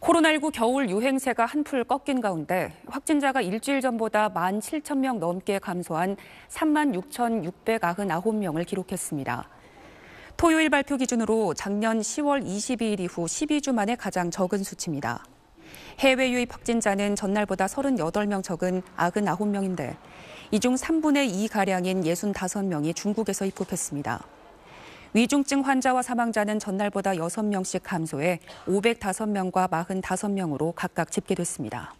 코로나19 겨울 유행세가 한풀 꺾인 가운데 확진자가 일주일 전보다 1만 7천 명 넘게 감소한 3만 6,699명을 기록했습니다. 토요일 발표 기준으로 작년 10월 22일 이후 12주 만에 가장 적은 수치입니다. 해외 유입 확진자는 전날보다 38명 적은 99명인데 이 중 3분의 2가량인 65명이 중국에서 입국했습니다. 위중증 환자와 사망자는 전날보다 6명씩 감소해 505명과 45명으로 각각 집계됐습니다.